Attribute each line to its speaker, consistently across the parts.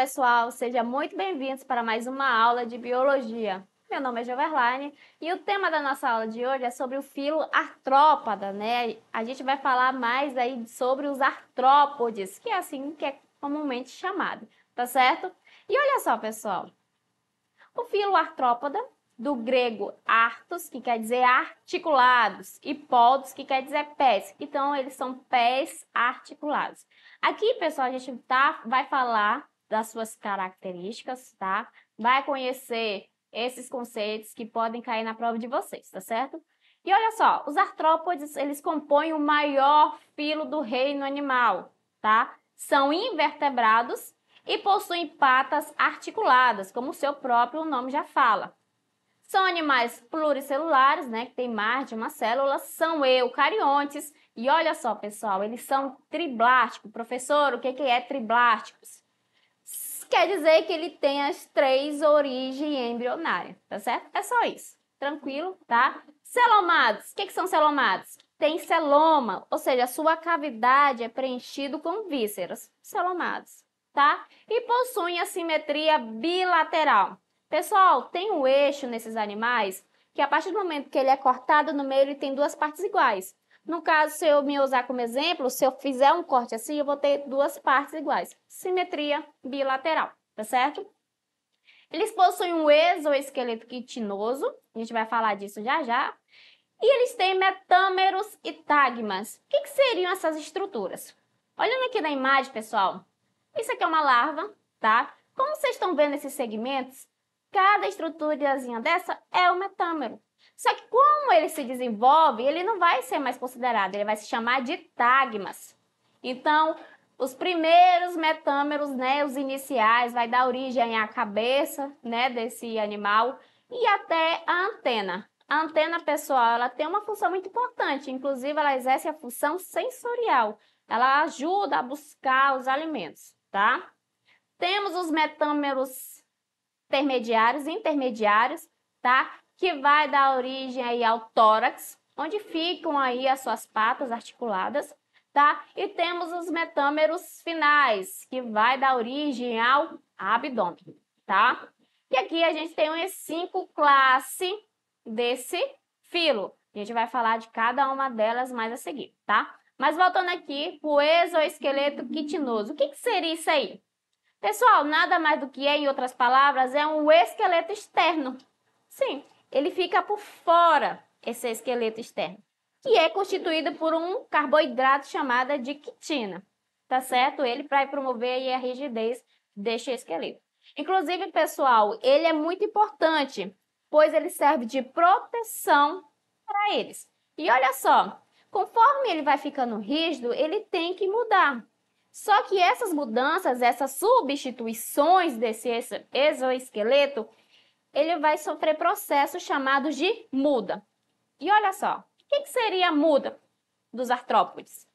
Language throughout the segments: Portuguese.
Speaker 1: pessoal, sejam muito bem-vindos para mais uma aula de biologia. Meu nome é Joverline e o tema da nossa aula de hoje é sobre o filo artrópoda, né? A gente vai falar mais aí sobre os artrópodes, que é assim que é comumente chamado, tá certo? E olha só, pessoal, o filo artrópoda do grego artos, que quer dizer articulados, e podos, que quer dizer pés. Então, eles são pés articulados. Aqui, pessoal, a gente tá, vai falar das suas características, tá? Vai conhecer esses conceitos que podem cair na prova de vocês, tá certo? E olha só, os artrópodes, eles compõem o maior filo do reino animal, tá? São invertebrados e possuem patas articuladas, como o seu próprio nome já fala. São animais pluricelulares, né, que tem mais de uma célula, são eucariontes. E olha só, pessoal, eles são triblásticos. Professor, o que, que é triblásticos? quer dizer que ele tem as três origens embrionárias, tá certo? É só isso. Tranquilo, tá? Celomados. O que, que são celomados? Tem celoma, ou seja, a sua cavidade é preenchida com vísceras, celomados, tá? E possuem a simetria bilateral. Pessoal, tem um eixo nesses animais que a partir do momento que ele é cortado no meio, ele tem duas partes iguais. No caso, se eu me usar como exemplo, se eu fizer um corte assim, eu vou ter duas partes iguais. Simetria bilateral, tá certo? Eles possuem um exoesqueleto quitinoso, a gente vai falar disso já já. E eles têm metâmeros e tagmas. O que, que seriam essas estruturas? Olhando aqui na imagem, pessoal, isso aqui é uma larva, tá? Como vocês estão vendo esses segmentos, cada estruturazinha dessa é um metâmero. Só que como ele se desenvolve, ele não vai ser mais considerado, ele vai se chamar de tagmas. Então, os primeiros metâmeros, né, os iniciais, vai dar origem à cabeça, né, desse animal e até a antena. A antena, pessoal, ela tem uma função muito importante, inclusive ela exerce a função sensorial. Ela ajuda a buscar os alimentos, tá? Temos os metâmeros intermediários, intermediários, tá? que vai dar origem aí ao tórax, onde ficam aí as suas patas articuladas, tá? E temos os metâmeros finais, que vai dar origem ao abdômen, tá? E aqui a gente tem umas cinco classes desse filo. A gente vai falar de cada uma delas mais a seguir, tá? Mas voltando aqui o exoesqueleto quitinoso. O que, que seria isso aí? Pessoal, nada mais do que é, em outras palavras, é um esqueleto externo. Sim, ele fica por fora esse esqueleto externo, que é constituído por um carboidrato chamado de quitina, tá certo? Ele para promover a rigidez deste esqueleto. Inclusive, pessoal, ele é muito importante, pois ele serve de proteção para eles. E olha só, conforme ele vai ficando rígido, ele tem que mudar. Só que essas mudanças, essas substituições desse exoesqueleto, ele vai sofrer processos chamados de muda. E olha só, o que, que seria a muda dos artrópodes?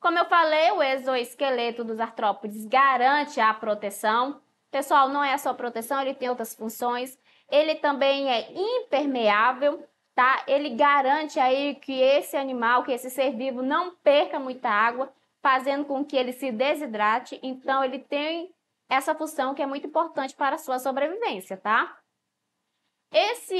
Speaker 1: Como eu falei, o exoesqueleto dos artrópodes garante a proteção. Pessoal, não é só proteção, ele tem outras funções. Ele também é impermeável, tá? Ele garante aí que esse animal, que esse ser vivo não perca muita água, fazendo com que ele se desidrate. Então, ele tem essa função que é muito importante para a sua sobrevivência, tá? Esse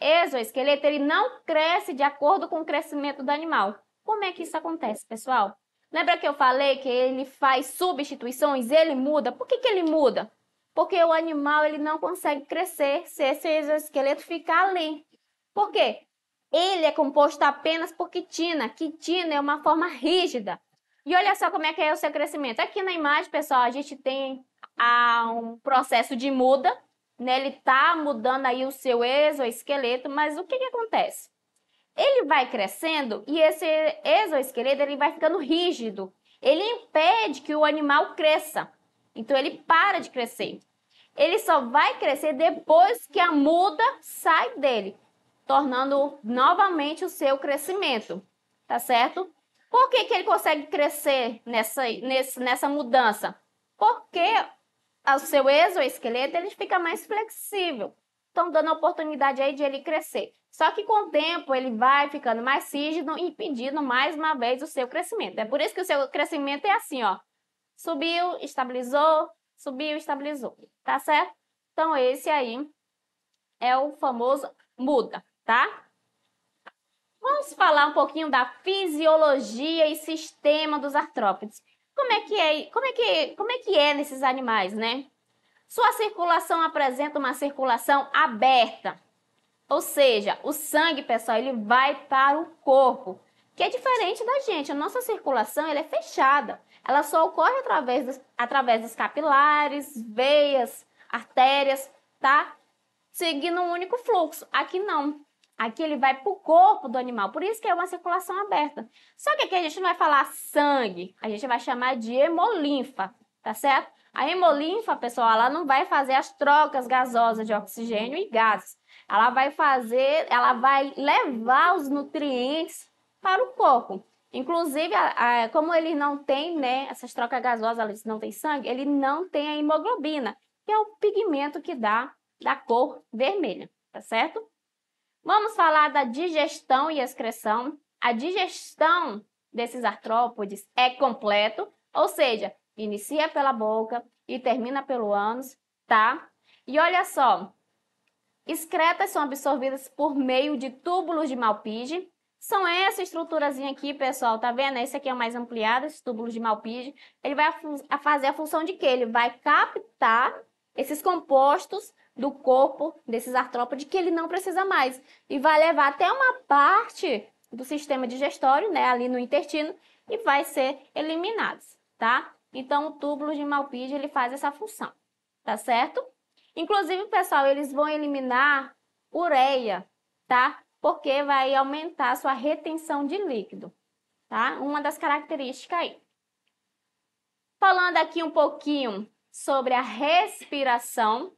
Speaker 1: exoesqueleto ele não cresce de acordo com o crescimento do animal. Como é que isso acontece, pessoal? Lembra que eu falei que ele faz substituições, ele muda? Por que, que ele muda? Porque o animal ele não consegue crescer se esse exoesqueleto ficar ali. Por quê? Ele é composto apenas por quitina. Quitina é uma forma rígida. E olha só como é que é o seu crescimento. Aqui na imagem, pessoal, a gente tem ah, um processo de muda, né? Ele tá mudando aí o seu exoesqueleto, mas o que, que acontece? Ele vai crescendo e esse exoesqueleto ele vai ficando rígido. Ele impede que o animal cresça. Então ele para de crescer. Ele só vai crescer depois que a muda sai dele, tornando novamente o seu crescimento, tá certo? Por que, que ele consegue crescer nessa, nessa mudança? Porque o seu exoesqueleto ele fica mais flexível. Então, dando a oportunidade aí de ele crescer. Só que com o tempo ele vai ficando mais rígido, impedindo mais uma vez o seu crescimento. É por isso que o seu crescimento é assim, ó. Subiu, estabilizou, subiu, estabilizou. Tá certo? Então, esse aí é o famoso muda, tá? Vamos falar um pouquinho da fisiologia e sistema dos artrópodes. Como é que é, como é, que, como é, que é nesses animais, né? Sua circulação apresenta uma circulação aberta. Ou seja, o sangue, pessoal, ele vai para o corpo, que é diferente da gente. A nossa circulação ela é fechada. Ela só ocorre através dos, através dos capilares, veias, artérias, tá? Seguindo um único fluxo. Aqui não. Aqui ele vai para o corpo do animal, por isso que é uma circulação aberta. Só que aqui a gente não vai falar sangue, a gente vai chamar de hemolinfa, tá certo? A hemolinfa, pessoal, ela não vai fazer as trocas gasosas de oxigênio e gases. Ela vai fazer, ela vai levar os nutrientes para o corpo. Inclusive, a, a, como ele não tem, né, essas trocas gasosas, ele não tem sangue, ele não tem a hemoglobina, que é o pigmento que dá da cor vermelha, tá certo? Vamos falar da digestão e excreção. A digestão desses artrópodes é completo, ou seja, inicia pela boca e termina pelo ânus, tá? E olha só, excretas são absorvidas por meio de túbulos de Malpighi. São essa estruturazinha aqui, pessoal, tá vendo? Esse aqui é o mais ampliado, esse túbulo de Malpighi. Ele vai a fazer a função de quê? Ele vai captar esses compostos do corpo desses artrópodes que ele não precisa mais. E vai levar até uma parte do sistema digestório, né, ali no intestino, e vai ser eliminados, tá? Então, o túbulo de Malpighi, ele faz essa função, tá certo? Inclusive, pessoal, eles vão eliminar ureia, tá? Porque vai aumentar a sua retenção de líquido, tá? Uma das características aí. Falando aqui um pouquinho sobre a respiração,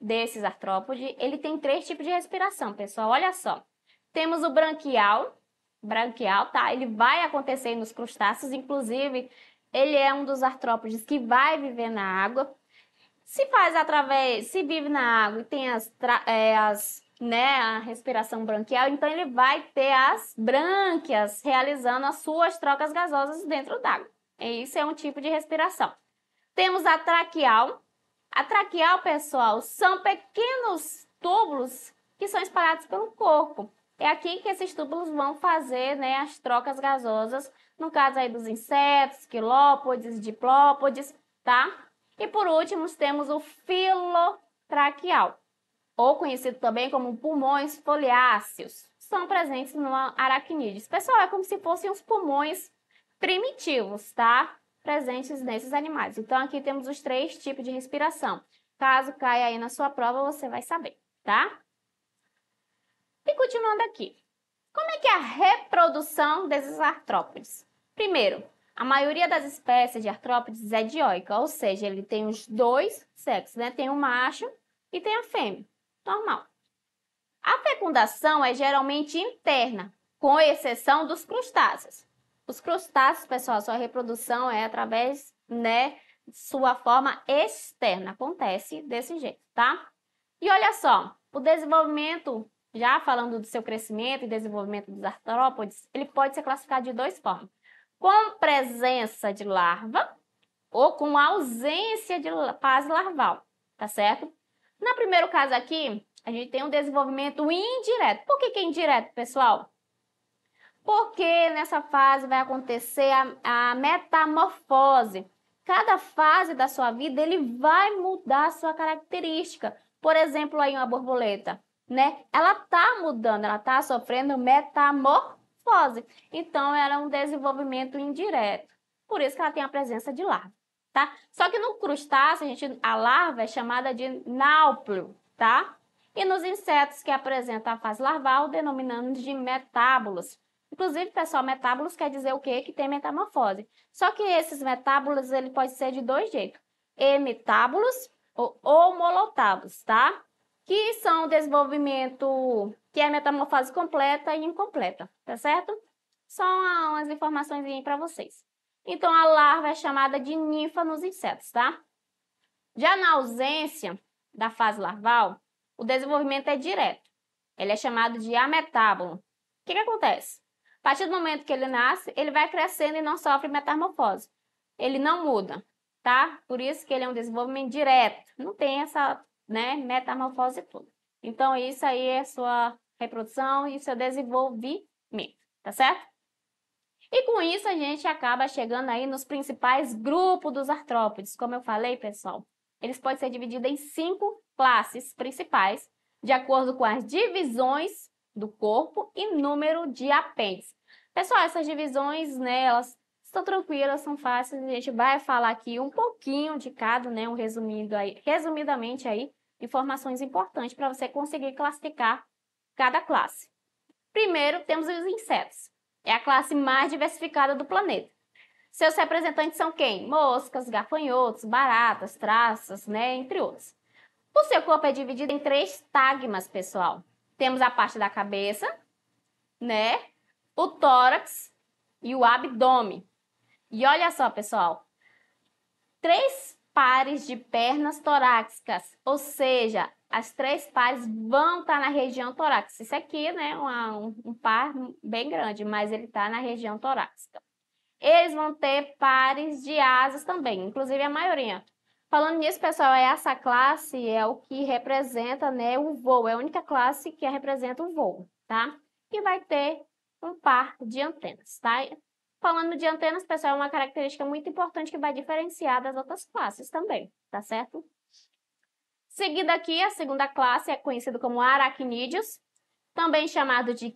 Speaker 1: desses artrópodes, ele tem três tipos de respiração, pessoal. Olha só. Temos o branquial, branquial, tá? Ele vai acontecer nos crustáceos, inclusive, ele é um dos artrópodes que vai viver na água. Se faz através, se vive na água e tem as, é, as né, a respiração branquial, então ele vai ter as brânquias realizando as suas trocas gasosas dentro d'água. Isso é um tipo de respiração. Temos a traqueal, a traqueal, pessoal, são pequenos túbulos que são espalhados pelo corpo. É aqui que esses túbulos vão fazer né, as trocas gasosas, no caso aí dos insetos, quilópodes, diplópodes, tá? E por último, temos o filotraqueal, ou conhecido também como pulmões foliáceos. São presentes no aracnídeos. Pessoal, é como se fossem os pulmões primitivos, tá? presentes nesses animais. Então, aqui temos os três tipos de respiração. Caso caia aí na sua prova, você vai saber, tá? E continuando aqui. Como é que é a reprodução desses artrópodes? Primeiro, a maioria das espécies de artrópodes é dioica, ou seja, ele tem os dois sexos, né? Tem o macho e tem a fêmea, normal. A fecundação é geralmente interna, com exceção dos crustáceos. Os crustáceos, pessoal, sua reprodução é através, né, sua forma externa. Acontece desse jeito, tá? E olha só, o desenvolvimento, já falando do seu crescimento e desenvolvimento dos artrópodes, ele pode ser classificado de duas formas. Com presença de larva ou com ausência de fase larval, tá certo? No primeiro caso aqui, a gente tem um desenvolvimento indireto. Por que, que é indireto, pessoal? Porque nessa fase vai acontecer a, a metamorfose. Cada fase da sua vida ele vai mudar a sua característica. Por exemplo, aí uma borboleta, né? Ela tá mudando, ela tá sofrendo metamorfose. Então, era é um desenvolvimento indireto. Por isso que ela tem a presença de larva, tá? Só que no crustáceo, a, gente, a larva é chamada de náuplio, tá? E nos insetos que apresentam a fase larval, denominamos de metábolos. Inclusive, pessoal, metábolos quer dizer o quê? Que tem metamorfose. Só que esses metábolos, ele pode ser de dois jeitos. Emetábolos ou homolotábolos, tá? Que são o desenvolvimento, que é a metamorfose completa e incompleta, tá certo? São umas informações aí para vocês. Então, a larva é chamada de ninfa nos insetos, tá? Já na ausência da fase larval, o desenvolvimento é direto. Ele é chamado de ametábulo. O que, que acontece? A partir do momento que ele nasce, ele vai crescendo e não sofre metamorfose. Ele não muda, tá? Por isso que ele é um desenvolvimento direto, não tem essa né, metamorfose toda. Então, isso aí é sua reprodução e seu é desenvolvimento, tá certo? E com isso, a gente acaba chegando aí nos principais grupos dos artrópodes. Como eu falei, pessoal, eles podem ser divididos em cinco classes principais, de acordo com as divisões do corpo e número de apêndices. Pessoal, essas divisões, né, elas estão tranquilas, são fáceis, a gente vai falar aqui um pouquinho de cada, né, um resumido aí, resumidamente aí, informações importantes para você conseguir classificar cada classe. Primeiro, temos os insetos. É a classe mais diversificada do planeta. Seus representantes são quem? Moscas, gafanhotos, baratas, traças, né, entre outros. O seu corpo é dividido em três tagmas, pessoal. Temos a parte da cabeça, né? O tórax e o abdômen. E olha só, pessoal. Três pares de pernas torácicas, ou seja, as três pares vão estar tá na região torácica. Isso aqui, né, uma, um, um par bem grande, mas ele está na região torácica. Eles vão ter pares de asas também, inclusive a maioria. Falando nisso, pessoal, é essa classe é o que representa né, o voo, é a única classe que representa o voo, tá? E vai ter um par de antenas, tá? Falando de antenas, pessoal, é uma característica muito importante que vai diferenciar das outras classes também, tá certo? Seguida aqui, a segunda classe é conhecida como aracnídeos, também chamado de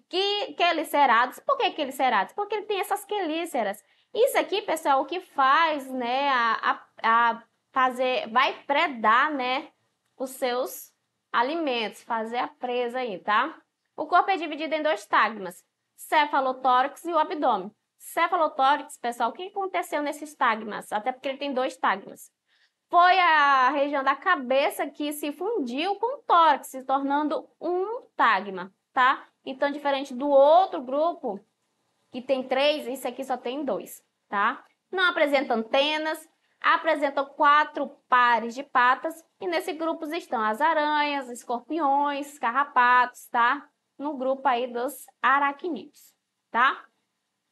Speaker 1: quelicerados. Por que quelicerados? Porque ele tem essas quelíceras. Isso aqui, pessoal, o que faz né, a, a, a fazer, vai predar, né, os seus alimentos, fazer a presa aí, tá? O corpo é dividido em dois tagmas, cefalotórax e o abdômen. Cefalotórax, pessoal, o que aconteceu nesses tagmas? Até porque ele tem dois tagmas. Foi a região da cabeça que se fundiu com o tórax, se tornando um tagma, tá? Então, diferente do outro grupo, que tem três, esse aqui só tem dois, tá? Não apresenta antenas, apresentam quatro pares de patas e nesse grupo estão as aranhas, escorpiões, carrapatos, tá? No grupo aí dos aracnídeos, tá?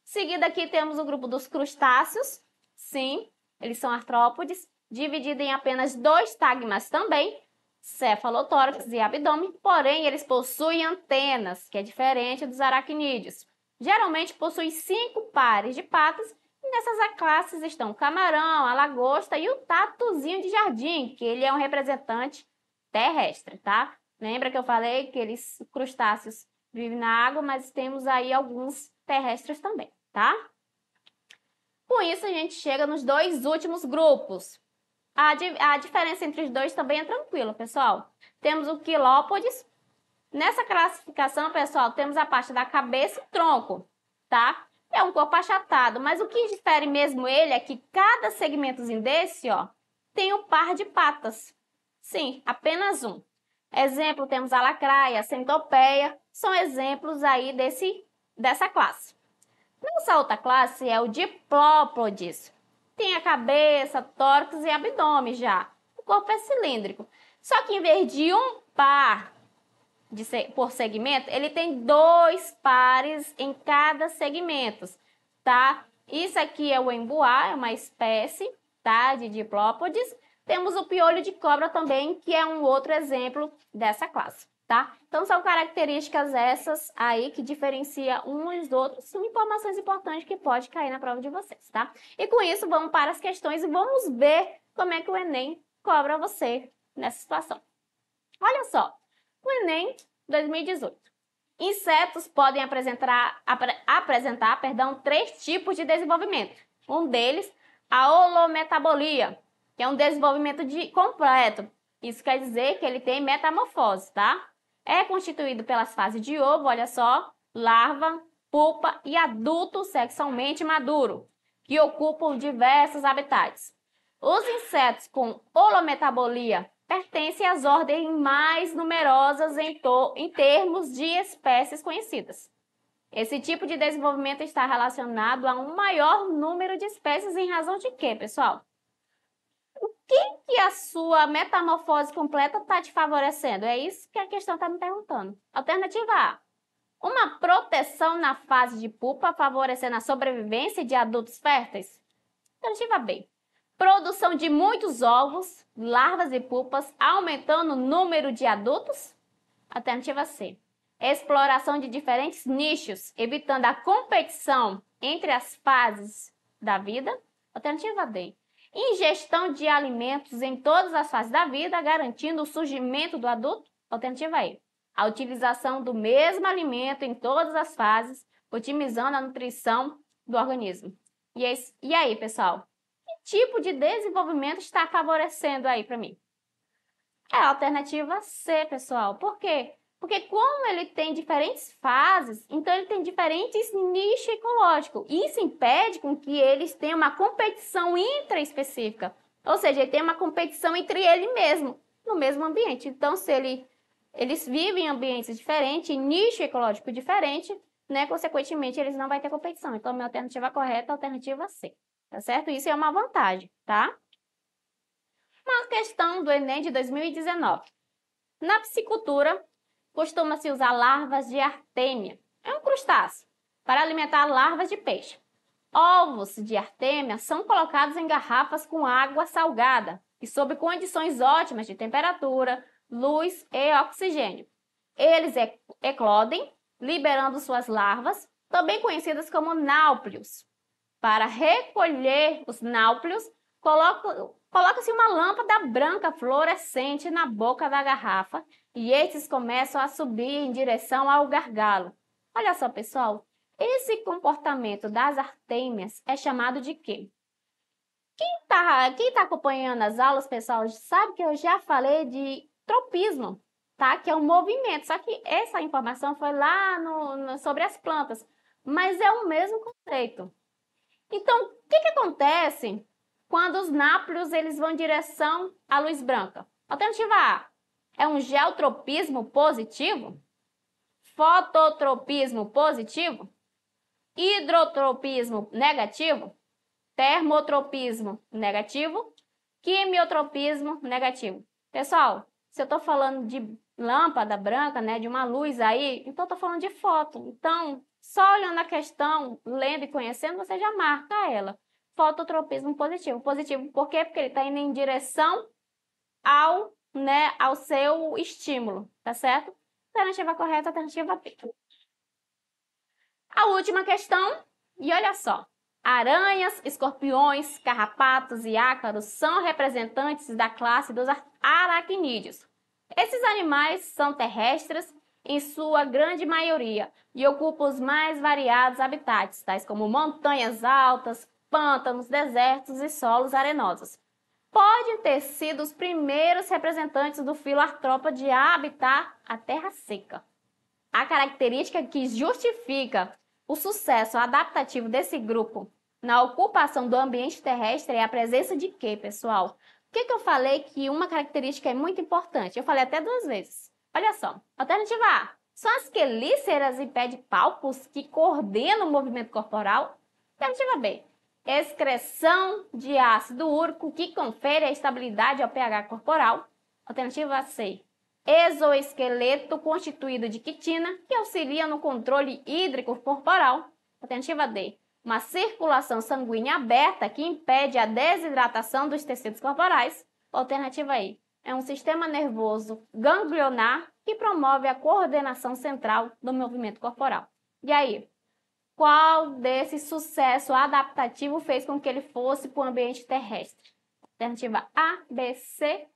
Speaker 1: Seguido aqui temos o grupo dos crustáceos, sim, eles são artrópodes, dividido em apenas dois tagmas também, cefalotórax e abdômen, porém eles possuem antenas, que é diferente dos aracnídeos. Geralmente possuem cinco pares de patas Nessas classes estão o camarão, a lagosta e o tatuzinho de jardim, que ele é um representante terrestre, tá? Lembra que eu falei que eles crustáceos vivem na água, mas temos aí alguns terrestres também, tá? Com isso, a gente chega nos dois últimos grupos. A, di a diferença entre os dois também é tranquila, pessoal. Temos o quilópodes. Nessa classificação, pessoal, temos a parte da cabeça e tronco, tá? é um corpo achatado, mas o que difere mesmo ele é que cada segmentozinho desse, ó, tem um par de patas. Sim, apenas um. Exemplo, temos a lacraia, a centopeia, são exemplos aí desse, dessa classe. Nossa outra classe é o diplópodes. Tem a cabeça, tórax e abdômen já. O corpo é cilíndrico. Só que em vez de um par de, por segmento, ele tem dois pares em cada segmento, tá? Isso aqui é o embuá, é uma espécie, tá? De diplópodes. Temos o piolho de cobra também, que é um outro exemplo dessa classe, tá? Então são características essas aí que diferencia uns dos outros. São informações importantes que pode cair na prova de vocês, tá? E com isso vamos para as questões e vamos ver como é que o Enem cobra você nessa situação. Olha só, o Enem 2018. Insetos podem apresentar, apre, apresentar perdão, três tipos de desenvolvimento. Um deles, a holometabolia, que é um desenvolvimento de completo. Isso quer dizer que ele tem metamorfose, tá? É constituído pelas fases de ovo, olha só, larva, pupa e adulto sexualmente maduro, que ocupam diversos habitats. Os insetos com holometabolia pertencem às ordens mais numerosas em, em termos de espécies conhecidas. Esse tipo de desenvolvimento está relacionado a um maior número de espécies em razão de quê, pessoal? O que, que a sua metamorfose completa está te favorecendo? É isso que a questão está me perguntando. Alternativa A. Uma proteção na fase de pupa favorecendo a sobrevivência de adultos férteis? Alternativa B produção de muitos ovos, larvas e pupas, aumentando o número de adultos? Alternativa C. Exploração de diferentes nichos, evitando a competição entre as fases da vida? Alternativa D. Ingestão de alimentos em todas as fases da vida, garantindo o surgimento do adulto? Alternativa E. A utilização do mesmo alimento em todas as fases, otimizando a nutrição do organismo. E é aí, pessoal? tipo de desenvolvimento está favorecendo aí para mim? É a alternativa C, pessoal. Por quê? Porque como ele tem diferentes fases, então ele tem diferentes nichos ecológicos. Isso impede com que eles tenham uma competição intraespecífica. Ou seja, ele tem uma competição entre ele mesmo, no mesmo ambiente. Então, se ele, eles vivem em ambientes diferentes, em nicho ecológico diferente, né? consequentemente, eles não vão ter competição. Então, a minha alternativa correta é a alternativa C. Tá certo? Isso é uma vantagem, tá? Uma questão do Enem de 2019. Na piscicultura, costuma-se usar larvas de artêmia, é um crustáceo, para alimentar larvas de peixe. Ovos de artêmia são colocados em garrafas com água salgada e sob condições ótimas de temperatura, luz e oxigênio. Eles eclodem, liberando suas larvas, também conhecidas como náuplios. Para recolher os náuplios, coloca-se uma lâmpada branca fluorescente na boca da garrafa e estes começam a subir em direção ao gargalo. Olha só, pessoal, esse comportamento das artêmias é chamado de quê? Quem está quem tá acompanhando as aulas, pessoal, sabe que eu já falei de tropismo, tá? Que é um movimento, só que essa informação foi lá no, no sobre as plantas, mas é o mesmo conceito. Então, o que, que acontece quando os nátrios eles vão em direção à luz branca? Alternativa A, é um geotropismo positivo? Fototropismo positivo? Hidrotropismo negativo? Termotropismo negativo? Quimiotropismo negativo? Pessoal, se eu estou falando de lâmpada branca, né, de uma luz aí, então estou falando de foto. Então, só olhando a questão, lendo e conhecendo, você já marca ela. Fototropismo positivo. Positivo por quê? Porque ele está indo em direção ao, né, ao seu estímulo, tá certo? Alternativa correta, alternativa B. A última questão, e olha só. Aranhas, escorpiões, carrapatos e ácaros são representantes da classe dos aracnídeos. Esses animais são terrestres em sua grande maioria e ocupam os mais variados habitats, tais como montanhas altas, pântanos, desertos e solos arenosos. Podem ter sido os primeiros representantes do filo artrópode de habitar a terra seca. A característica que justifica o sucesso adaptativo desse grupo na ocupação do ambiente terrestre é a presença de quê, pessoal? O que, que eu falei que uma característica é muito importante? Eu falei até duas vezes. Olha só, alternativa A. São as quelíceras e pé de palpos que coordenam o movimento corporal. Alternativa B. Excreção de ácido úrico que confere a estabilidade ao pH corporal. Alternativa C. Exoesqueleto constituído de quitina que auxilia no controle hídrico corporal. Alternativa D uma circulação sanguínea aberta que impede a desidratação dos tecidos corporais. Alternativa aí é um sistema nervoso ganglionar que promove a coordenação central do movimento corporal. E aí, qual desse sucesso adaptativo fez com que ele fosse para o ambiente terrestre? Alternativa A, B, C,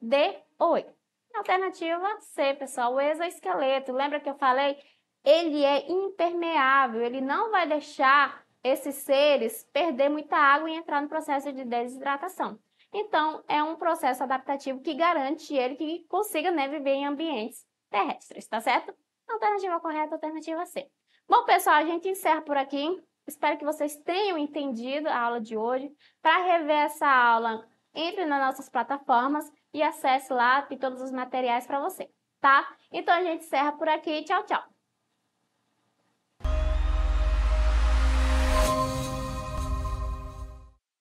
Speaker 1: D ou E. Alternativa C, pessoal, o exoesqueleto. Lembra que eu falei ele é impermeável, ele não vai deixar esses seres perder muita água e entrar no processo de desidratação. Então, é um processo adaptativo que garante ele que consiga né, viver em ambientes terrestres, tá certo? Alternativa correta, alternativa C. Bom, pessoal, a gente encerra por aqui. Espero que vocês tenham entendido a aula de hoje. Para rever essa aula, entre nas nossas plataformas e acesse lá, tem todos os materiais para você, tá? Então a gente encerra por aqui. Tchau, tchau!